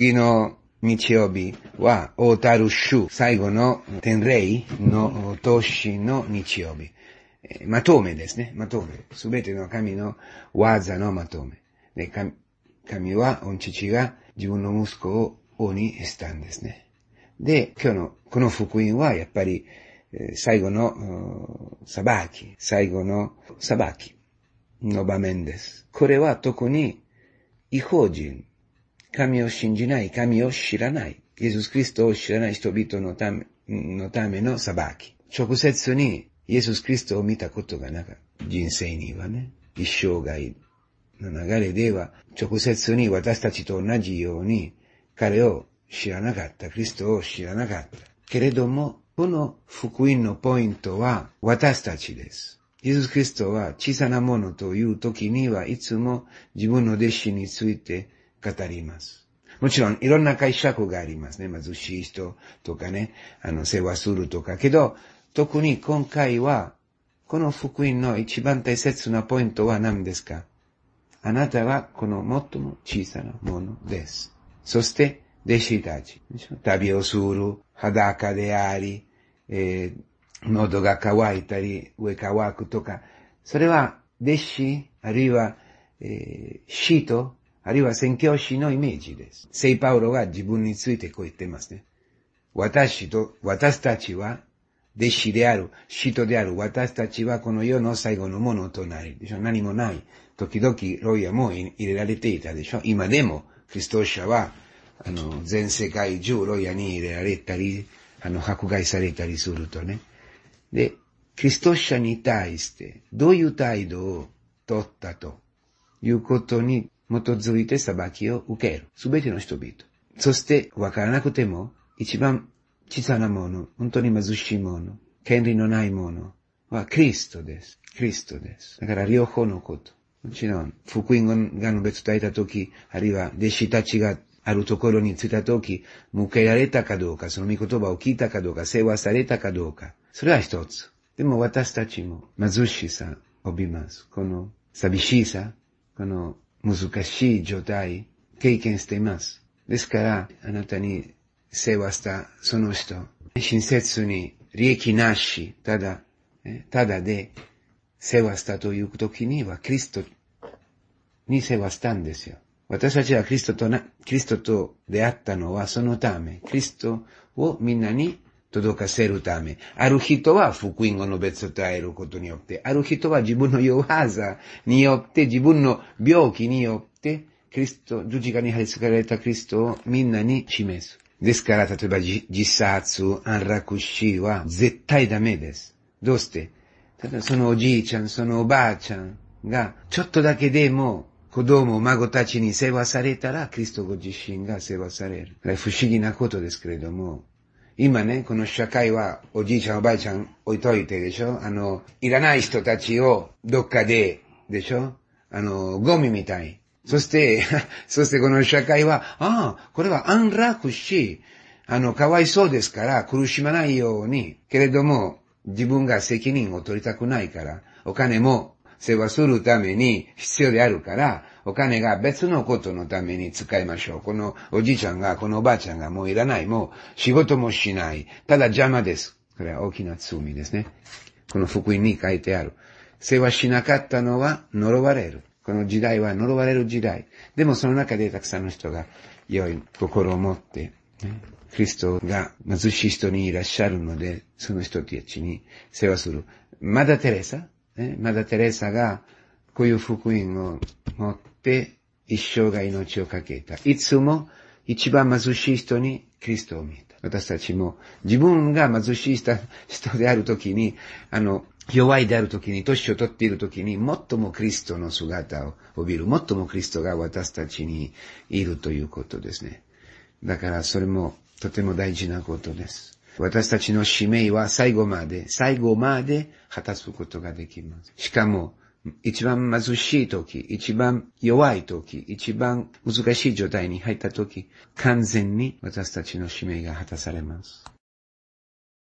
次の日曜日は、オータル最後の天霊の年の日曜日。まとめですね。まとめ。すべての神の技のまとめ。で神、神は、御父が自分の息子を王にしたんですね。で、今日のこの福音はやっぱり最後の裁き、最後の裁きの場面です。これは特に違法人神を信じない、神を知らない、イエス・クリストを知らない人々のためのための裁き。直接にイエス・クリストを見たことがなかった。人生にはね、一生涯の流れでは、直接に私たちと同じように、彼を知らなかった。クリストを知らなかった。けれども、この福音のポイントは私たちです。イエス・キリストは小さなものという時にはいつも自分の弟子について語ります。もちろん、いろんな解釈がありますね。貧しい人とかね、あの、世話するとか。けど、特に今回は、この福音の一番大切なポイントは何ですかあなたはこの最も小さなものです。そして、弟子たち。旅をする、裸であり、えー、喉が乾いたり、上乾くとか。それは、弟子、あるいは、えー、死と、あるいは宣教師のイメージです。聖パウロが自分についてこう言ってますね。私と、私たちは、弟子である、使徒である、私たちはこの世の最後のものとなりでしょ。何もない。時々、ロイヤも入れられていたでしょ。今でも、クリスト社は、あの、全世界中ロイヤに入れられたり、あの、迫害されたりするとね。で、キリスト社に対して、どういう態度を取ったということにとづいて裁きを受ける。すべての人々。そして、わからなくても、一番小さなもの、本当に貧しいもの、権利のないものはキリストです。クリストです。だから両方のこと。もちろん、福音が述べ伝えたとき、あるいは弟子たちがあるところに着いたとき、向けられたかどうか、その御言葉を聞いたかどうか、世話されたかどうか、それは一つ。でも私たちも貧しさを帯びます。この寂しさ、この難しい状態、経験しています。ですから、あなたに世話したその人、親切に利益なし、ただ、ただで世話したという時には、キリストに世話したんですよ。私たちはキリストとな、キリストと出会ったのはそのため、キリストをみんなにとどかせるため。ある人は福音語の別と会えることによって、ある人は自分の弱さによって、自分の病気によって、キリスト、十字架に張り付かれたキリストをみんなに示す。ですから、例えば自殺、安楽死は絶対ダメです。どうしてただそのおじいちゃん、そのおばあちゃんが、ちょっとだけでも子供、孫たちに世話されたら、キリストご自身が世話される。不思議なことですけれども、今ね、この社会は、おじいちゃんおばあちゃん置いといてでしょあの、いらない人たちをどっかで、でしょあの、ゴミみたい。そして、そしてこの社会は、ああ、これは安楽し、あの、かわいそうですから苦しまないように。けれども、自分が責任を取りたくないから、お金も世話するために必要であるから、お金が別のことのために使いましょう。このおじいちゃんが、このおばあちゃんがもういらない、もう仕事もしない。ただ邪魔です。これは大きな罪ですね。この福音に書いてある。世話しなかったのは呪われる。この時代は呪われる時代。でもその中でたくさんの人が良い心を持って、クリストが貧しい人にいらっしゃるので、その人たちに世話する。まだテレサね、まだテレサがこういう福音を持って一生が命をかけた。いつも一番貧しい人にキリストを見た。私たちも自分が貧しい人であるときに、あの、弱いであるときに、年を取っているときに、もっともクリストの姿を帯びる。もっともクリストが私たちにいるということですね。だからそれもとても大事なことです。私たちの使命は最後まで、最後まで果たすことができます。しかも、一番貧しい時、一番弱い時、一番難しい状態に入った時、完全に私たちの使命が果たされます。